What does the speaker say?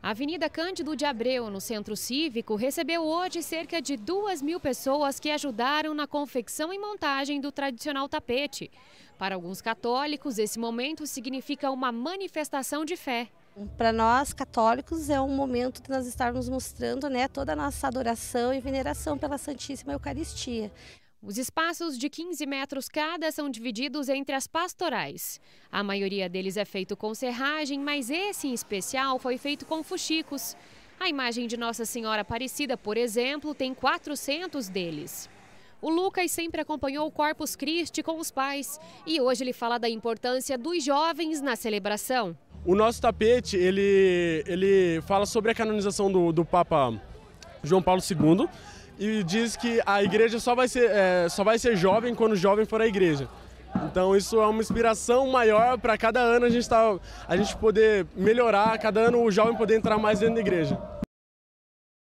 A Avenida Cândido de Abreu, no Centro Cívico, recebeu hoje cerca de duas mil pessoas que ajudaram na confecção e montagem do tradicional tapete. Para alguns católicos, esse momento significa uma manifestação de fé. Para nós católicos é um momento de nós estarmos mostrando né, toda a nossa adoração e veneração pela Santíssima Eucaristia. Os espaços de 15 metros cada são divididos entre as pastorais. A maioria deles é feito com serragem, mas esse em especial foi feito com fuxicos. A imagem de Nossa Senhora Aparecida, por exemplo, tem 400 deles. O Lucas sempre acompanhou o Corpus Christi com os pais e hoje ele fala da importância dos jovens na celebração. O nosso tapete, ele, ele fala sobre a canonização do, do Papa João Paulo II, e diz que a igreja só vai ser, é, só vai ser jovem quando o jovem for à igreja. Então isso é uma inspiração maior para cada ano a gente, tá, a gente poder melhorar, cada ano o jovem poder entrar mais dentro da igreja.